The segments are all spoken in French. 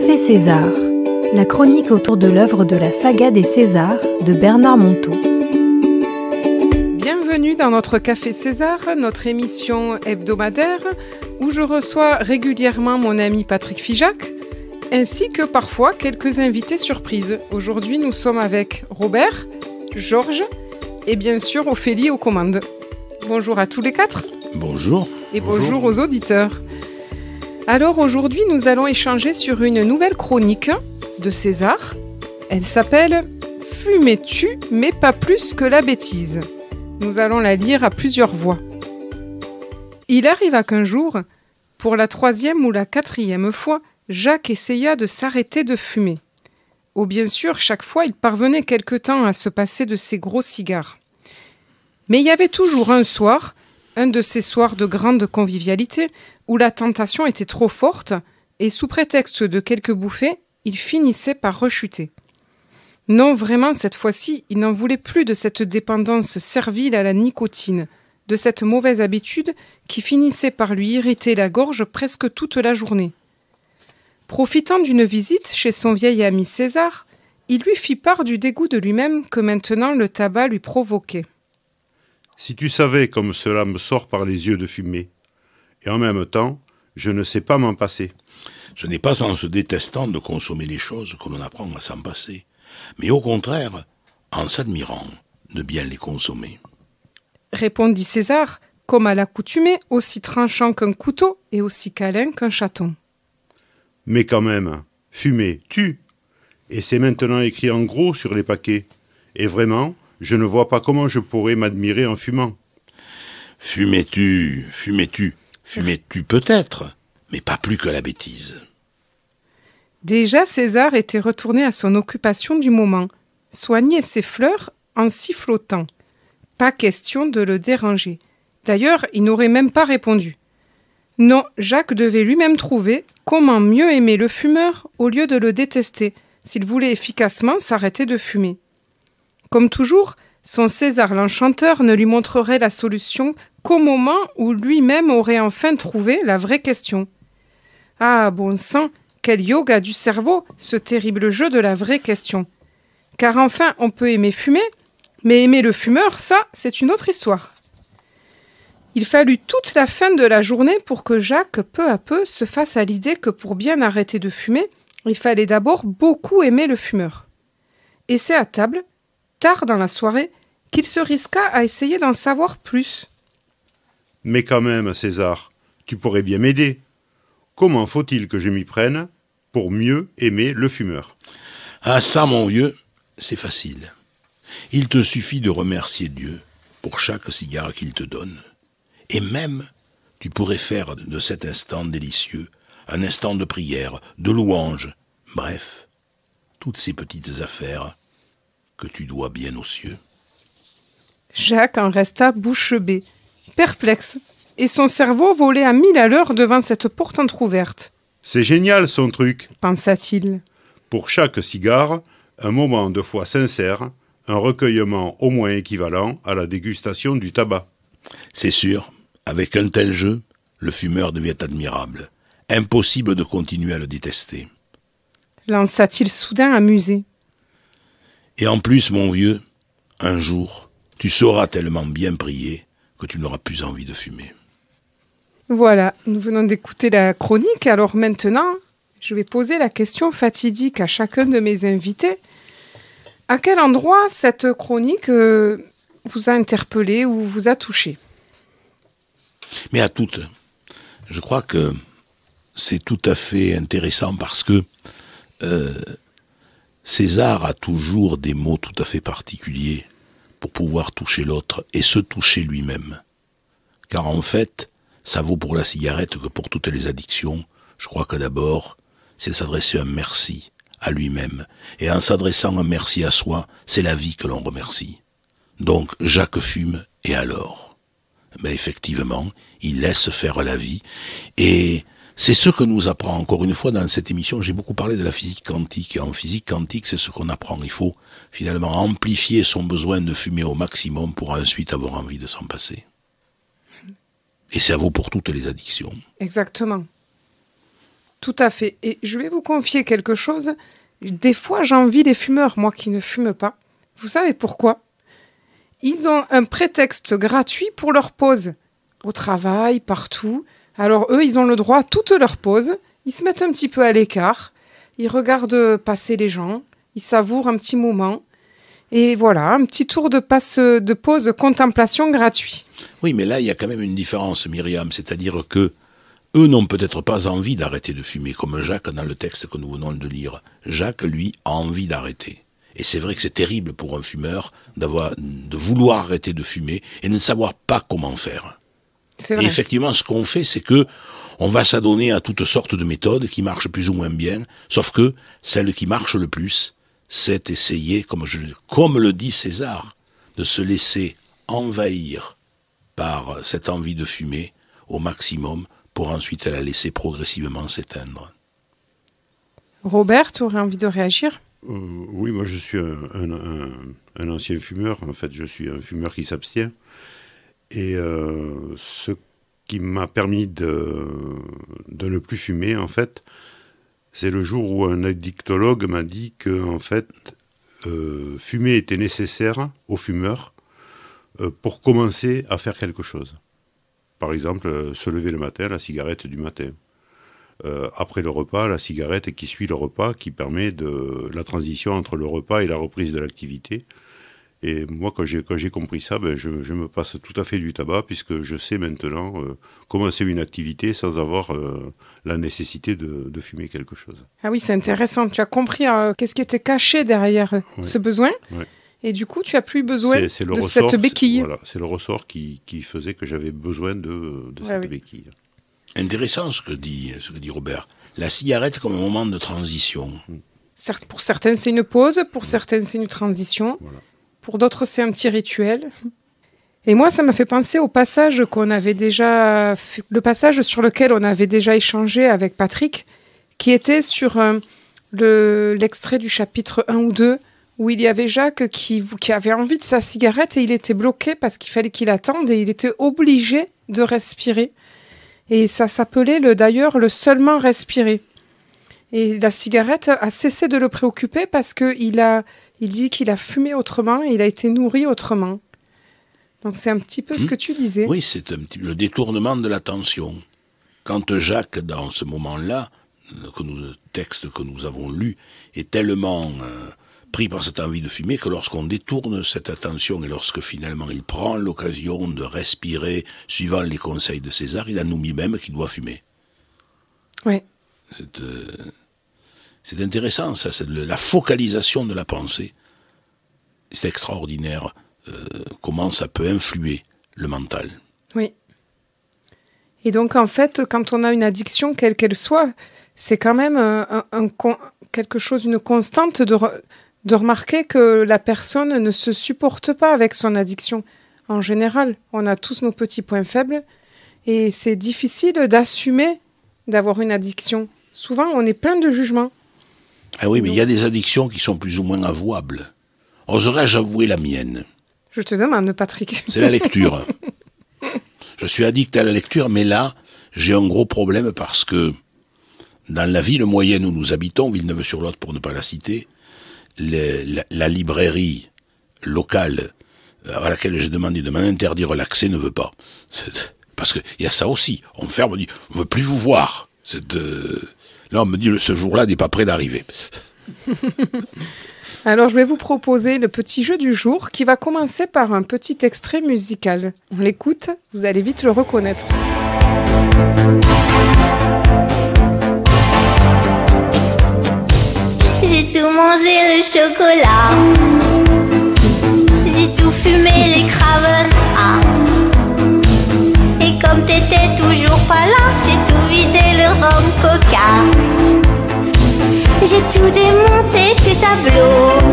Café César, la chronique autour de l'œuvre de la saga des Césars de Bernard Monteau. Bienvenue dans notre Café César, notre émission hebdomadaire où je reçois régulièrement mon ami Patrick Fijac, ainsi que parfois quelques invités surprises. Aujourd'hui, nous sommes avec Robert, Georges et bien sûr Ophélie aux commandes. Bonjour à tous les quatre. Bonjour. Et bonjour aux auditeurs. Alors aujourd'hui, nous allons échanger sur une nouvelle chronique de César. Elle s'appelle Fumais-tu, mais pas plus que la bêtise. Nous allons la lire à plusieurs voix. Il arriva qu'un jour, pour la troisième ou la quatrième fois, Jacques essaya de s'arrêter de fumer. Oh bien sûr, chaque fois il parvenait quelque temps à se passer de ses gros cigares. Mais il y avait toujours un soir un de ces soirs de grande convivialité où la tentation était trop forte et sous prétexte de quelques bouffées, il finissait par rechuter. Non, vraiment, cette fois-ci, il n'en voulait plus de cette dépendance servile à la nicotine, de cette mauvaise habitude qui finissait par lui irriter la gorge presque toute la journée. Profitant d'une visite chez son vieil ami César, il lui fit part du dégoût de lui-même que maintenant le tabac lui provoquait. Si tu savais comme cela me sort par les yeux de fumée, et en même temps, je ne sais pas m'en passer. Ce n'est pas en se détestant de consommer les choses que l'on apprend à s'en passer, mais au contraire, en s'admirant de bien les consommer. Répondit César, comme à l'accoutumée, aussi tranchant qu'un couteau et aussi câlin qu'un chaton. Mais quand même, fumer, tue. Et c'est maintenant écrit en gros sur les paquets. Et vraiment, je ne vois pas comment je pourrais m'admirer en fumant. Fumais-tu, fumais-tu, fumais-tu peut-être, mais pas plus que la bêtise. Déjà, César était retourné à son occupation du moment, soigner ses fleurs en sifflotant. Pas question de le déranger. D'ailleurs, il n'aurait même pas répondu. Non, Jacques devait lui-même trouver comment mieux aimer le fumeur au lieu de le détester, s'il voulait efficacement s'arrêter de fumer. Comme toujours, son César l'enchanteur ne lui montrerait la solution qu'au moment où lui-même aurait enfin trouvé la vraie question. Ah, bon sang, quel yoga du cerveau, ce terrible jeu de la vraie question. Car enfin, on peut aimer fumer, mais aimer le fumeur, ça, c'est une autre histoire. Il fallut toute la fin de la journée pour que Jacques, peu à peu, se fasse à l'idée que pour bien arrêter de fumer, il fallait d'abord beaucoup aimer le fumeur. Et c'est à table, tard dans la soirée qu'il se risqua à essayer d'en savoir plus. Mais quand même, César, tu pourrais bien m'aider. Comment faut-il que je m'y prenne pour mieux aimer le fumeur Ah ça, mon vieux, c'est facile. Il te suffit de remercier Dieu pour chaque cigare qu'il te donne. Et même, tu pourrais faire de cet instant délicieux un instant de prière, de louange, bref, toutes ces petites affaires que tu dois bien aux cieux. Jacques en resta bouche bée, perplexe, et son cerveau volait à mille à l'heure devant cette porte entr'ouverte. C'est génial son truc, pensa-t-il. Pour chaque cigare, un moment de foi sincère, un recueillement au moins équivalent à la dégustation du tabac. C'est sûr, avec un tel jeu, le fumeur devient admirable. Impossible de continuer à le détester. Lança-t-il soudain amusé. Et en plus, mon vieux, un jour, tu sauras tellement bien prier que tu n'auras plus envie de fumer. Voilà, nous venons d'écouter la chronique. Alors maintenant, je vais poser la question fatidique à chacun de mes invités. À quel endroit cette chronique euh, vous a interpellé ou vous a touché Mais à toutes. Je crois que c'est tout à fait intéressant parce que euh, César a toujours des mots tout à fait particuliers pour pouvoir toucher l'autre et se toucher lui-même. Car en fait, ça vaut pour la cigarette que pour toutes les addictions. Je crois que d'abord, c'est s'adresser un merci à lui-même. Et en s'adressant un merci à soi, c'est la vie que l'on remercie. Donc, Jacques fume, et alors? Ben effectivement, il laisse faire la vie, et c'est ce que nous apprend, encore une fois, dans cette émission, j'ai beaucoup parlé de la physique quantique, et en physique quantique, c'est ce qu'on apprend. Il faut finalement amplifier son besoin de fumer au maximum pour ensuite avoir envie de s'en passer. Et ça vaut pour toutes les addictions. Exactement. Tout à fait. Et je vais vous confier quelque chose. Des fois, j'envie les fumeurs, moi qui ne fume pas. Vous savez pourquoi Ils ont un prétexte gratuit pour leur pause. Au travail, partout. Alors eux, ils ont le droit à toute leur pause, ils se mettent un petit peu à l'écart, ils regardent passer les gens, ils savourent un petit moment. Et voilà, un petit tour de passe de pause contemplation gratuit. Oui, mais là, il y a quand même une différence, Myriam, c'est-à-dire que eux n'ont peut-être pas envie d'arrêter de fumer, comme Jacques dans le texte que nous venons de lire. Jacques, lui, a envie d'arrêter. Et c'est vrai que c'est terrible pour un fumeur de vouloir arrêter de fumer et ne savoir pas comment faire. Et effectivement, ce qu'on fait, c'est que on va s'adonner à toutes sortes de méthodes qui marchent plus ou moins bien, sauf que celle qui marche le plus, c'est essayer, comme, le dit César, de se laisser envahir par cette envie de fumer au maximum pour ensuite la laisser progressivement s'éteindre. Robert, tu aurais envie de réagir euh, Oui, moi je suis un, ancien fumeur, en fait je suis un fumeur qui s'abstient. Et euh, ce qui m'a permis de, ne plus fumer, en fait, c'est le jour où un addictologue m'a dit que, en fait, euh, fumer était nécessaire aux fumeurs euh, pour commencer à faire quelque chose. Par exemple, se lever le matin, la cigarette du matin. après le repas, la cigarette qui suit le repas, qui permet de la transition entre le repas et la reprise de l'activité. Et moi, quand j'ai, quand j'ai compris ça, ben, je, je, me passe tout à fait du tabac, puisque je sais maintenant euh, commencer une activité sans avoir euh, la nécessité de, de, fumer quelque chose. Ah oui, c'est intéressant. Tu as compris euh, qu'est-ce qui était caché derrière ce besoin Et du coup, tu as plus besoin de cette béquille. Voilà, c'est le ressort qui, qui faisait que j'avais besoin de, de cette béquille. Intéressant ce que dit, ce que dit Robert. La cigarette comme un moment de transition. Mm. Pour certains, c'est une pause, pour mm. certains, c'est une transition. Voilà. Pour d'autres, c'est un petit rituel. Et moi, ça m'a fait penser au passage qu'on avait déjà, le passage sur lequel on avait déjà échangé avec Patrick, qui était sur euh, le, l'extrait du chapitre 1 ou 2, où il y avait Jacques qui, qui avait envie de sa cigarette et il était bloqué parce qu'il fallait qu'il attende et il était obligé de respirer. Et ça s'appelait d'ailleurs le seulement respirer. Et la cigarette a cessé de le préoccuper parce qu'il a, il dit qu'il a fumé autrement et il a été nourri autrement. Donc c'est un petit peu ce hmm. que tu disais. Oui, c'est un petit le détournement de l'attention. Quand Jacques, dans ce moment-là, que nous, le texte que nous avons lu, est tellement euh, pris par cette envie de fumer que lorsqu'on détourne cette attention et lorsque finalement il prend l'occasion de respirer, suivant les conseils de César, il a nous mis même qu'il doit fumer. Oui. C'est euh, c'est intéressant, ça, c'est la focalisation de la pensée. C'est extraordinaire euh, comment ça peut influer le mental. Oui. Et donc, en fait, quand on a une addiction, quelle qu'elle soit, c'est quand même euh, quelque chose, une constante de, de remarquer que la personne ne se supporte pas avec son addiction. En général, on a tous nos petits points faibles et c'est difficile d'assumer d'avoir une addiction. Souvent, on est plein de jugements. Ah oui, mais il y a des addictions qui sont plus ou moins avouables. Oserais-je avouer la mienne Je te demande, Patrick. C'est la lecture. je suis addict à la lecture, mais là, j'ai un gros problème parce que dans la ville moyenne où nous habitons, Villeneuve-sur-Lot pour ne pas la citer, la, librairie locale euh, à laquelle j'ai demandé de m'interdire l'accès ne veut pas. Parce qu'il y a ça aussi. On ferme, on dit, on veut plus vous voir. C'est de... Euh, Là, on me dit, ce jour-là n'est pas prêt d'arriver. Alors, je vais vous proposer le petit jeu du jour qui va commencer par un petit extrait musical. On l'écoute, vous allez vite le reconnaître. J'ai tout mangé le chocolat. J'ai tout fumé les craven. Ah. Et comme t'étais toujours pas là, j'ai tout vidé le rhum coca. J'ai tout démonté, tes tableaux.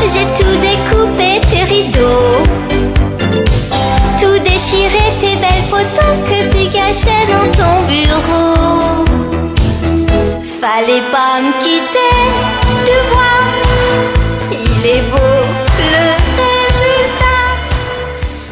J'ai tout découpé, tes rideaux. Tout déchiré, tes belles photos que tu cachais dans ton bureau. Fallait pas me quitter, tu vois. Il est beau. le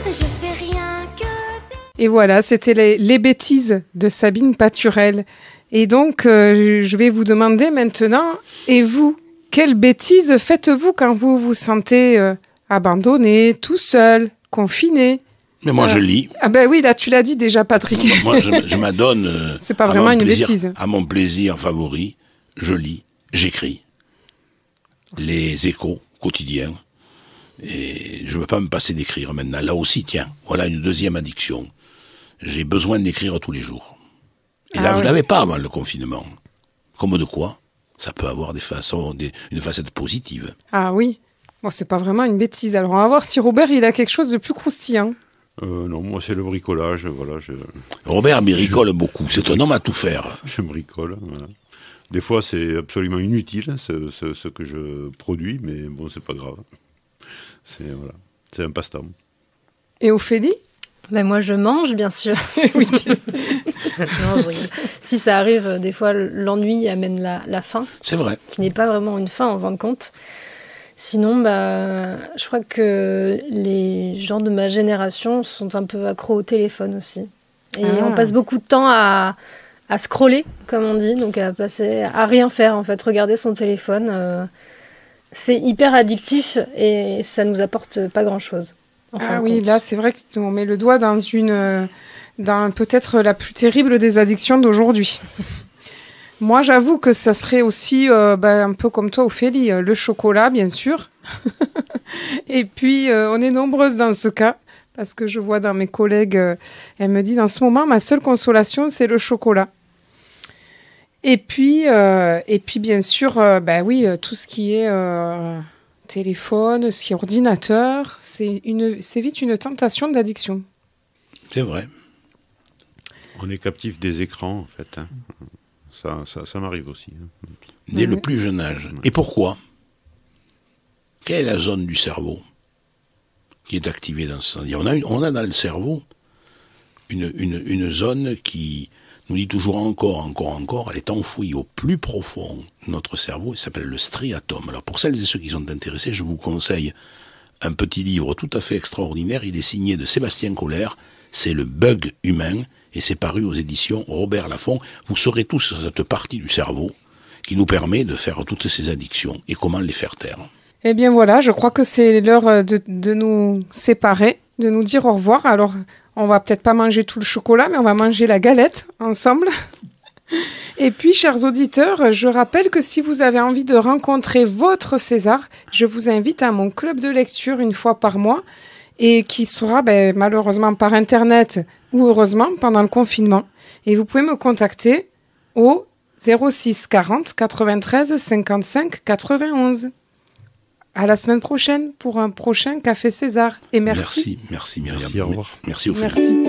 résultat. Je fais rien que... Et voilà, c'était les, bêtises de Sabine Paturel. Et donc, euh, je vais vous demander maintenant, et vous, quelle bêtise faites-vous quand vous vous sentez euh, abandonné, tout seul, confiné mais moi, je euh, lis. Ah ben oui, là, tu l'as dit déjà, Patrick. moi, je, m'adonne. C'est pas vraiment une bêtise. À mon plaisir favori, je lis, j'écris. Les échos quotidiens. Et je ne veux pas me passer d'écrire maintenant. Là aussi, tiens, voilà une deuxième addiction. J'ai besoin d'écrire tous les jours. Et là, je ah l'avais pas mal le confinement. Comme de quoi ça peut avoir des façons, une facette positive. Ah oui, bon, c'est pas vraiment une bêtise. Alors on va voir si Robert il a quelque chose de plus croustillant. Euh, non, moi c'est le bricolage, voilà. Je... Robert bricole beaucoup. C'est un homme à tout faire. Je bricole. Des fois c'est absolument inutile ce, que je produis, mais bon c'est pas grave. C'est voilà, c'est un passe-temps. Et Ophélie ben moi je mange bien sûr. oui. si ça arrive, euh, des fois, l'ennui amène la, la faim. C'est vrai. Qui n'est pas vraiment une faim, en fin de compte. Sinon, bah, je crois que les gens de ma génération sont un peu accros au téléphone aussi. Et ah. on passe beaucoup de temps à, à, scroller, comme on dit, donc à passer à rien faire en fait, regarder son téléphone. Euh, c'est hyper addictif et ça nous apporte pas grand chose. ah oui, là c'est vrai qu'on met le doigt dans une euh, dans ben, peut-être la plus terrible des addictions d'aujourd'hui. Moi, j'avoue que ça serait aussi euh, ben, un peu comme toi, Ophélie, euh, le chocolat, bien sûr. Et puis, euh, on est nombreuses dans ce cas, parce que je vois dans mes collègues, elle me dit, dans ce moment, ma seule consolation, c'est le chocolat. Et puis, et puis bien sûr, bah oui, tout ce qui est téléphone, ce qui est ordinateur, c'est vite une tentation d'addiction. C'est vrai. On est captif des écrans, en fait. Hein. Ça, ça, m'arrive aussi. Hein. Dès le plus jeune âge. Et pourquoi Quelle est la zone du cerveau qui est activée dans ce sens on a, on a dans le cerveau une, zone qui nous dit toujours encore, encore, encore, elle est enfouie au plus profond de notre cerveau, il s'appelle le striatum. Alors pour celles et ceux qui sont intéressés, je vous conseille un petit livre tout à fait extraordinaire, il est signé de Sébastien Kohler, c'est Le bug humain, et c'est paru aux éditions Robert Laffont. Vous saurez tous cette partie du cerveau qui nous permet de faire toutes ces addictions et comment les faire taire. Eh bien voilà, je crois que c'est l'heure euh, de, de nous séparer, de nous dire au revoir. Alors, on va peut-être pas manger tout le chocolat, mais on va manger la galette ensemble. Et puis, chers auditeurs, je rappelle que si vous avez envie de rencontrer votre César, je vous invite à mon club de lecture une fois par mois et qui sera ben, malheureusement par Internet ou heureusement pendant le confinement. Et vous pouvez me contacter au 06 40 93 55 91. À la semaine prochaine pour un prochain Café César. Et merci. Merci, merci Myriam. Merci, au revoir. Merci, Merci.